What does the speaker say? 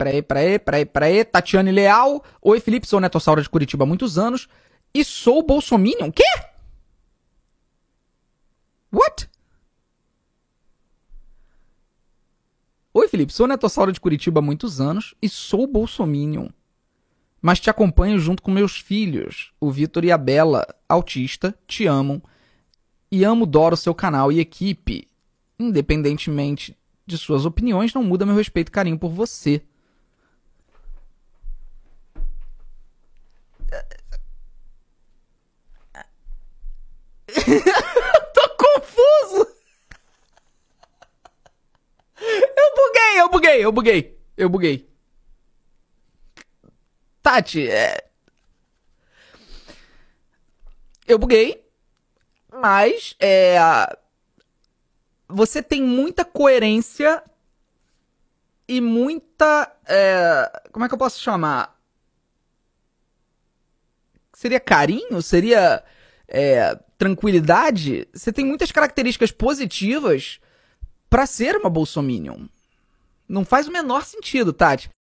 peraí, peraí, peraí, peraí. Tatiane Leal. Oi, Felipe, sou netossauro de Curitiba há muitos anos. E sou bolsominion. Quê? What? Oi, Felipe, sou netossauro de Curitiba há muitos anos e sou bolsominion. Mas te acompanho junto com meus filhos, o Vitor e a Bela, autista, te amam e amo Doro seu canal e equipe. Independentemente de suas opiniões, não muda meu respeito e carinho por você. buguei, eu buguei. Eu buguei. Tati, é... Eu buguei, mas é... Você tem muita coerência e muita... É... Como é que eu posso chamar? Seria carinho? Seria... É, tranquilidade, você tem muitas características positivas para ser uma bolsominion. Não faz o menor sentido, Tati.